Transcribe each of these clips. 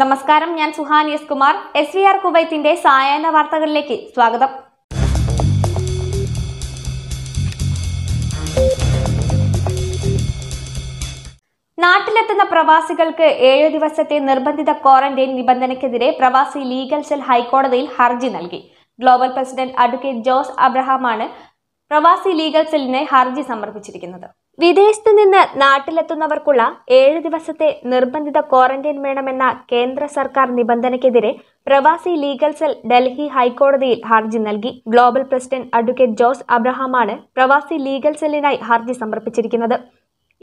നമസ്കാരം ഞാൻ Suhan S Kumar S V R കുവൈത്തിന്റെ സായാഹ്ന വാർത്തകളിലേക്ക് സ്വാഗതം നാട്ടിലെത്തുന്ന പ്രവാസികൾക്ക് ഏഴു ദിവസത്തെ നിർബന്ധിത ക്വാറന്റൈൻ നിബന്ധനയ്ക്കെതിരെ പ്രവാസി ലീഗൽ സെൽ ഹൈക്കോടതിയിൽ ഹർജി നൽകി ഗ്ലോബൽ പ്രസിഡന്റ് അഡ്വക്കേറ്റ് ജോസ് അബ്രഹാമാണ് പ്രവാസി ലീഗൽ സെല്ലിന് ഹർജി സമർപ്പിച്ചിരിക്കുന്നത് വിദേശത്തു നിന്ന് നാട്ടിലെത്തുന്നവർക്കുള്ള ഏഴ് ദിവസത്തെ നിർബന്ധിത ക്വാറന്റൈൻ വേണമെന്ന കേന്ദ്ര സർക്കാർ നിബന്ധനയ്ക്കെതിരെ പ്രവാസി ലീഗൽ സെൽ ഡൽഹി ഹൈക്കോടതിയിൽ ഹർജി നൽകി ഗ്ലോബൽ പ്രസിഡന്റ് അഡ്വക്കേറ്റ് ജോസ് അബ്രഹാമാണ് പ്രവാസി ലീഗൽ സെല്ലിനായി ഹർജി സമർപ്പിച്ചിരിക്കുന്നത്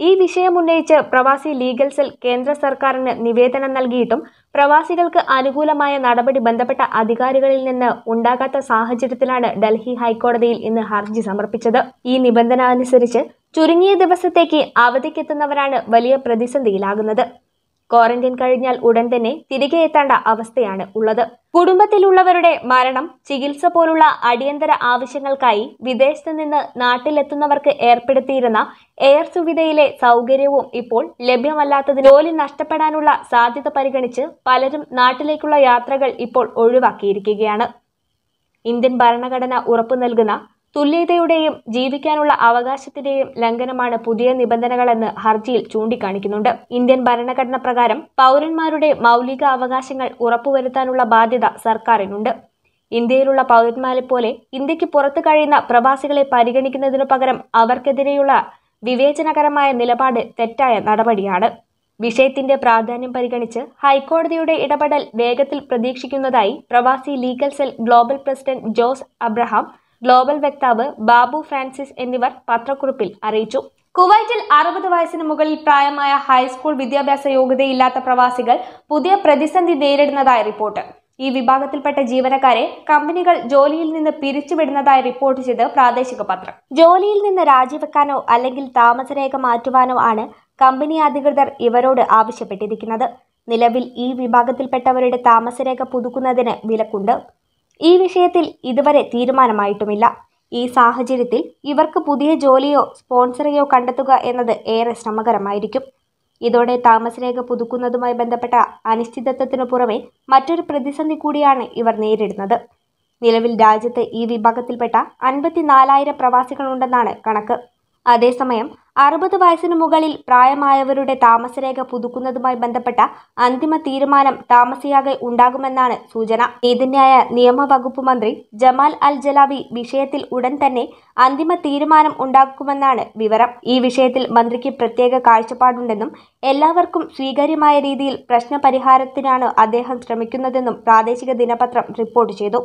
ഈ വിഷയം ഉന്നയിച്ച് പ്രവാസി ലീഗൽ സെൽ കേന്ദ്ര സർക്കാരിന് നിവേദനം നൽകിയിട്ടും പ്രവാസികൾക്ക് അനുകൂലമായ നടപടി ബന്ധപ്പെട്ട അധികാരികളിൽ നിന്ന് ഉണ്ടാകാത്ത സാഹചര്യത്തിലാണ് ഡൽഹി ഹൈക്കോടതിയിൽ ഇന്ന് ഹർജി സമർപ്പിച്ചത് ഈ നിബന്ധന അനുസരിച്ച് ചുരുങ്ങിയ ദിവസത്തേക്ക് അവധിക്കെത്തുന്നവരാണ് വലിയ പ്രതിസന്ധിയിലാകുന്നത് ക്വാറന്റൈൻ കഴിഞ്ഞാൽ ഉടൻ തന്നെ തിരികെ എത്തേണ്ട അവസ്ഥയാണ് ഉള്ളത് കുടുംബത്തിലുള്ളവരുടെ മരണം ചികിത്സ പോലുള്ള അടിയന്തര ആവശ്യങ്ങൾക്കായി വിദേശത്ത് നിന്ന് നാട്ടിലെത്തുന്നവർക്ക് ഏർപ്പെടുത്തിയിരുന്ന എയർ സുവിധയിലെ സൗകര്യവും ഇപ്പോൾ ലഭ്യമല്ലാത്തത് ജോലി നഷ്ടപ്പെടാനുള്ള സാധ്യത പരിഗണിച്ച് പലരും നാട്ടിലേക്കുള്ള യാത്രകൾ ഇപ്പോൾ ഒഴിവാക്കിയിരിക്കുകയാണ് ഇന്ത്യൻ ഭരണഘടന ഉറപ്പു നൽകുന്ന തുല്യതയുടെയും ജീവിക്കാനുള്ള അവകാശത്തിന്റെയും ലംഘനമാണ് പുതിയ നിബന്ധനകളെന്ന് ഹർജിയിൽ ചൂണ്ടിക്കാണിക്കുന്നുണ്ട് ഇന്ത്യൻ ഭരണഘടന പ്രകാരം പൗരന്മാരുടെ മൗലിക അവകാശങ്ങൾ ഉറപ്പുവരുത്താനുള്ള ബാധ്യത സർക്കാരിനുണ്ട് ഇന്ത്യയിലുള്ള പൗരന്മാരെ പോലെ ഇന്ത്യക്ക് പുറത്തു കഴിയുന്ന പ്രവാസികളെ പരിഗണിക്കുന്നതിനു പകരം അവർക്കെതിരെയുള്ള വിവേചനകരമായ നിലപാട് തെറ്റായ നടപടിയാണ് വിഷയത്തിന്റെ പ്രാധാന്യം പരിഗണിച്ച് ഹൈക്കോടതിയുടെ ഇടപെടൽ വേഗത്തിൽ പ്രതീക്ഷിക്കുന്നതായി പ്രവാസി legal cell global president Jose Abraham global വക്താവ് ബാബു ഫ്രാൻസിസ് എന്നിവർ പത്രക്കുറിപ്പിൽ അറിയിച്ചു കുവൈറ്റിൽ അറുപത് വയസ്സിന് മുകളിൽ പ്രായമായ ഹൈസ്കൂൾ വിദ്യാഭ്യാസ യോഗ്യതയില്ലാത്ത പ്രവാസികൾ പുതിയ പ്രതിസന്ധി നേരിടുന്നതായി റിപ്പോർട്ട് ഈ വിഭാഗത്തിൽപ്പെട്ട ജീവനക്കാരെ കമ്പനികൾ ജോലിയിൽ നിന്ന് പിരിച്ചുവിടുന്നതായി റിപ്പോർട്ട് ചെയ്ത് പ്രാദേശിക പത്രം ജോലിയിൽ നിന്ന് രാജിവെക്കാനോ അല്ലെങ്കിൽ താമസരേഖ മാറ്റുവാനോ ആണ് കമ്പനി അധികൃതർ ഇവരോട് ആവശ്യപ്പെട്ടിരിക്കുന്നത് നിലവിൽ ഈ വിഭാഗത്തിൽപ്പെട്ടവരുടെ താമസരേഖ പുതുക്കുന്നതിന് വിലക്കുണ്ട് ഈ വിഷയത്തിൽ ഇതുവരെ തീരുമാനമായിട്ടുമില്ല ഈ സാഹചര്യത്തിൽ ഇവർക്ക് പുതിയ ജോലിയോ സ്പോൺസറെയോ കണ്ടെത്തുക എന്നത് ഏറെ ശ്രമകരമായിരിക്കും ഇതോടെ താമസരേഖ പുതുക്കുന്നതുമായി ബന്ധപ്പെട്ട അനിശ്ചിതത്വത്തിനു പുറമെ മറ്റൊരു പ്രതിസന്ധി കൂടിയാണ് ഇവർ നേരിടുന്നത് നിലവിൽ രാജ്യത്ത് ഈ വിഭാഗത്തിൽപ്പെട്ട അൻപത്തിനാലായിരം പ്രവാസികളുണ്ടെന്നാണ് കണക്ക് അതേസമയം അറുപത് വയസ്സിനു മുകളിൽ പ്രായമായവരുടെ താമസരേഖ പുതുക്കുന്നതുമായി ബന്ധപ്പെട്ട അന്തിമ തീരുമാനം താമസിയാകെ ഉണ്ടാകുമെന്നാണ് സൂചന നീതിന്യായ നിയമവകുപ്പ് മന്ത്രി ജമാൽ അൽ ജലാബി വിഷയത്തിൽ ഉടൻ തന്നെ അന്തിമ തീരുമാനം ഉണ്ടാക്കുമെന്നാണ് വിവരം ഈ വിഷയത്തിൽ മന്ത്രിക്ക് പ്രത്യേക കാഴ്ചപ്പാടുണ്ടെന്നും എല്ലാവർക്കും സ്വീകാര്യമായ രീതിയിൽ പ്രശ്നപരിഹാരത്തിനാണ് അദ്ദേഹം ശ്രമിക്കുന്നതെന്നും പ്രാദേശിക ദിനപത്രം റിപ്പോർട്ട് ചെയ്തു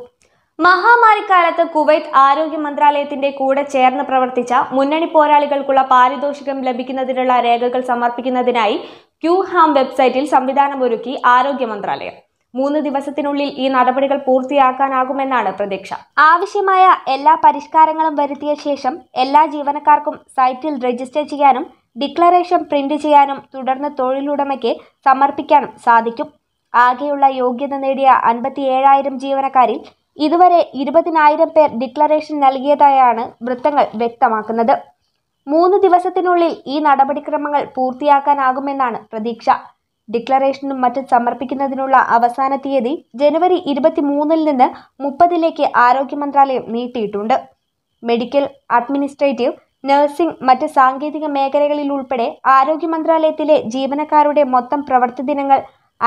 മഹാമാരിക്കാലത്ത് കുവൈത്ത് ആരോഗ്യ മന്ത്രാലയത്തിന്റെ കൂടെ ചേർന്ന് പ്രവർത്തിച്ച മുന്നണി പോരാളികൾക്കുള്ള പാരിതോഷികം ലഭിക്കുന്നതിനുള്ള രേഖകൾ സമർപ്പിക്കുന്നതിനായി ക്യൂഹാം വെബ്സൈറ്റിൽ സംവിധാനമൊരുക്കി ആരോഗ്യ മന്ത്രാലയം മൂന്ന് ദിവസത്തിനുള്ളിൽ ഈ നടപടികൾ പൂർത്തിയാക്കാനാകുമെന്നാണ് പ്രതീക്ഷ ആവശ്യമായ എല്ലാ പരിഷ്കാരങ്ങളും വരുത്തിയ ശേഷം എല്ലാ ജീവനക്കാർക്കും സൈറ്റിൽ രജിസ്റ്റർ ചെയ്യാനും ഡിക്ലറേഷൻ പ്രിന്റ് ചെയ്യാനും തുടർന്ന് തൊഴിലുടമയ്ക്ക് സമർപ്പിക്കാനും സാധിക്കും ആകെയുള്ള യോഗ്യത നേടിയ അൻപത്തി ഏഴായിരം ജീവനക്കാരിൽ ഇതുവരെ ഇരുപതിനായിരം പേർ ഡിക്ലറേഷൻ നൽകിയതായാണ് വൃത്തങ്ങൾ വ്യക്തമാക്കുന്നത് മൂന്ന് ദിവസത്തിനുള്ളിൽ ഈ നടപടിക്രമങ്ങൾ പൂർത്തിയാക്കാനാകുമെന്നാണ് പ്രതീക്ഷ ഡിക്ലറേഷനും മറ്റും സമർപ്പിക്കുന്നതിനുള്ള അവസാന തീയതി ജനുവരി ഇരുപത്തിമൂന്നിൽ നിന്ന് മുപ്പതിലേക്ക് ആരോഗ്യ മന്ത്രാലയം നീട്ടിയിട്ടുണ്ട് മെഡിക്കൽ അഡ്മിനിസ്ട്രേറ്റീവ് നഴ്സിംഗ് മറ്റ് സാങ്കേതിക മേഖലകളിൽ ഉൾപ്പെടെ ആരോഗ്യ മന്ത്രാലയത്തിലെ ജീവനക്കാരുടെ മൊത്തം പ്രവൃത്തി ദിനങ്ങൾ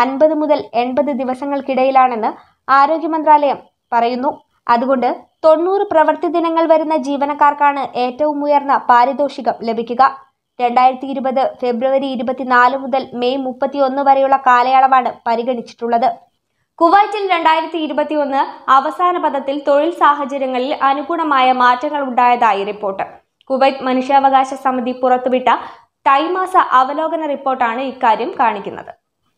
അൻപത് മുതൽ എൺപത് ദിവസങ്ങൾക്കിടയിലാണെന്ന് ആരോഗ്യ മന്ത്രാലയം പറയുന്നു അതുകൊണ്ട് തൊണ്ണൂറ് പ്രവൃത്തി ദിനങ്ങൾ വരുന്ന ജീവനക്കാർക്കാണ് ഏറ്റവും ഉയർന്ന പാരിതോഷികം ലഭിക്കുക രണ്ടായിരത്തി ഇരുപത് ഫെബ്രുവരി ഇരുപത്തിനാല് മുതൽ മെയ് ഒന്ന് വരെയുള്ള കാലയളവാണ് പരിഗണിച്ചിട്ടുള്ളത് കുവൈറ്റിൽ രണ്ടായിരത്തി ഒന്ന് അവസാന പദത്തിൽ തൊഴിൽ സാഹചര്യങ്ങളിൽ അനുകൂലമായ മാറ്റങ്ങൾ ഉണ്ടായതായി റിപ്പോർട്ട് കുവൈറ്റ് മനുഷ്യാവകാശ സമിതി പുറത്തുവിട്ട തൈമാസ അവലോകന റിപ്പോർട്ടാണ് ഇക്കാര്യം കാണിക്കുന്നത്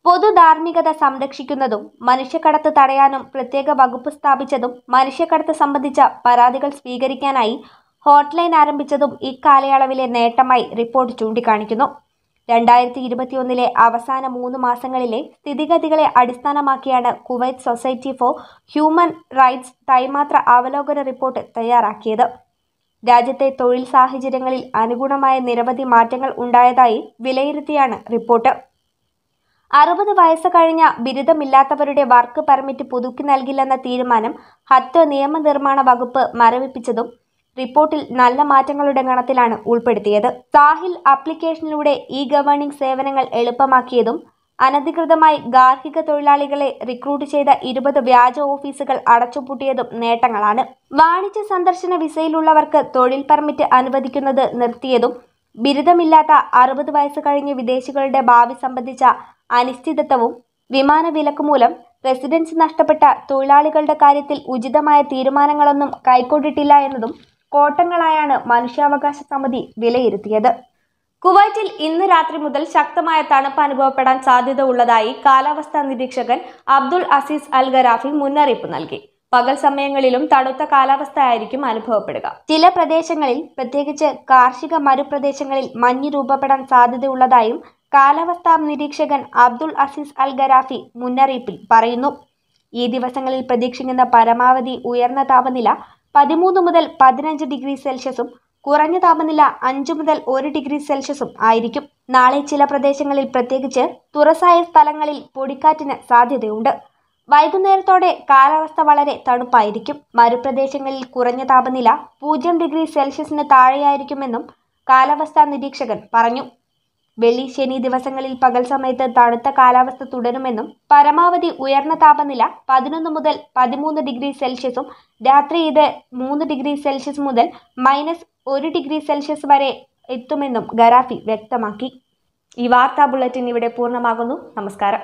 പൊതുധാർമ്മികത സംരക്ഷിക്കുന്നതും മനുഷ്യക്കടത്ത് തടയാനും പ്രത്യേക വകുപ്പ് സ്ഥാപിച്ചതും മനുഷ്യക്കടത്ത് സംബന്ധിച്ച പരാതികൾ സ്വീകരിക്കാനായി ഹോട്ട്ലൈൻ ആരംഭിച്ചതും ഇക്കാലയളവിലെ നേട്ടമായി റിപ്പോർട്ട് ചൂണ്ടിക്കാണിക്കുന്നു രണ്ടായിരത്തി ഇരുപത്തിയൊന്നിലെ അവസാന മൂന്ന് മാസങ്ങളിലെ സ്ഥിതിഗതികളെ അടിസ്ഥാനമാക്കിയാണ് Kuwait society for human rights തൈമാത്ര അവലോകന റിപ്പോർട്ട് തയ്യാറാക്കിയത് രാജ്യത്തെ തൊഴിൽ സാഹചര്യങ്ങളിൽ അനുഗുണമായ നിരവധി മാറ്റങ്ങൾ ഉണ്ടായതായി വിലയിരുത്തിയാണ് റിപ്പോർട്ട് അറുപത് വയസ്സ് കഴിഞ്ഞ ബിരുദമില്ലാത്തവരുടെ വർക്ക് പെർമിറ്റ് പുതുക്കി നൽകില്ലെന്ന തീരുമാനം ഹത്ത് നിയമനിർമ്മാണ വകുപ്പ് മരവിപ്പിച്ചതും റിപ്പോർട്ടിൽ നല്ല മാറ്റങ്ങളുടെ ഗണത്തിലാണ് ഉൾപ്പെടുത്തിയത് സാഹിൽ ആപ്ലിക്കേഷനിലൂടെ ഇ ഗവേണിംഗ് സേവനങ്ങൾ എളുപ്പമാക്കിയതും അനധികൃതമായി ഗാർഹിക തൊഴിലാളികളെ റിക്രൂട്ട് ചെയ്ത ഇരുപത് വ്യാജ ഓഫീസുകൾ അടച്ചുപൂട്ടിയതും നേട്ടങ്ങളാണ് വാണിജ്യ സന്ദർശന വിസയിലുള്ളവർക്ക് തൊഴിൽ പെർമിറ്റ് അനുവദിക്കുന്നത് നിർത്തിയതും ബിരുദമില്ലാത്ത അറുപത് വയസ്സ് കഴിഞ്ഞ വിദേശികളുടെ ഭാവി സംബന്ധിച്ച അനിശ്ചിതത്വവും വിമാന വിലക്ക് മൂലം റെസിഡൻസ് നഷ്ടപ്പെട്ട തൊഴിലാളികളുടെ കാര്യത്തിൽ ഉചിതമായ തീരുമാനങ്ങളൊന്നും കൈക്കൊണ്ടിട്ടില്ല എന്നതും കോട്ടങ്ങളായാണ് മനുഷ്യാവകാശ സമിതി വിലയിരുത്തിയത് കുവൈറ്റിൽ ഇന്ന് രാത്രി മുതൽ ശക്തമായ തണുപ്പ് അനുഭവപ്പെടാൻ സാധ്യത ഉള്ളതായി കാലാവസ്ഥാ നിരീക്ഷകൻ അബ്ദുൾ അസീസ് അൽ മുന്നറിയിപ്പ് നൽകി പകൽ സമയങ്ങളിലും തണുത്ത കാലാവസ്ഥ ആയിരിക്കും അനുഭവപ്പെടുക ചില പ്രദേശങ്ങളിൽ പ്രത്യേകിച്ച് കാർഷിക മരുപ്രദേശങ്ങളിൽ മഞ്ഞ് രൂപപ്പെടാൻ സാധ്യതയുള്ളതായും കാലാവസ്ഥാ നിരീക്ഷകൻ അബ്ദുൾ അസീസ് അൽ ഗരാഫി മുന്നറിയിപ്പിൽ പറയുന്നു ഈ ദിവസങ്ങളിൽ പ്രതീക്ഷിക്കുന്ന പരമാവധി ഉയർന്ന താപനില പതിമൂന്ന് മുതൽ പതിനഞ്ച് ഡിഗ്രി സെൽഷ്യസും കുറഞ്ഞ താപനില അഞ്ച് മുതൽ ഒരു ഡിഗ്രി സെൽഷ്യസും ആയിരിക്കും നാളെ ചില പ്രദേശങ്ങളിൽ പ്രത്യേകിച്ച് തുറസായ സ്ഥലങ്ങളിൽ പൊടിക്കാറ്റിന് സാധ്യതയുണ്ട് വൈകുന്നേരത്തോടെ കാലാവസ്ഥ വളരെ തണുപ്പായിരിക്കും മരുപ്രദേശങ്ങളിൽ കുറഞ്ഞ താപനില പൂജ്യം ഡിഗ്രി സെൽഷ്യസിന് താഴെയായിരിക്കുമെന്നും കാലാവസ്ഥാ നിരീക്ഷകൻ പറഞ്ഞു വെള്ളി ശനി ദിവസങ്ങളിൽ പകൽ സമയത്ത് തണുത്ത കാലാവസ്ഥ തുടരുമെന്നും പരമാവധി ഉയർന്ന താപനില പതിനൊന്ന് മുതൽ പതിമൂന്ന് ഡിഗ്രി സെൽഷ്യസും രാത്രി ഇത് മൂന്ന് ഡിഗ്രി സെൽഷ്യസ് മുതൽ മൈനസ് ഒരു ഡിഗ്രി സെൽഷ്യസ് വരെ എത്തുമെന്നും ഗറാഫി വ്യക്തമാക്കി ഈ വാർത്താ ബുള്ളറ്റിൻ ഇവിടെ പൂർണ്ണമാകുന്നു നമസ്കാരം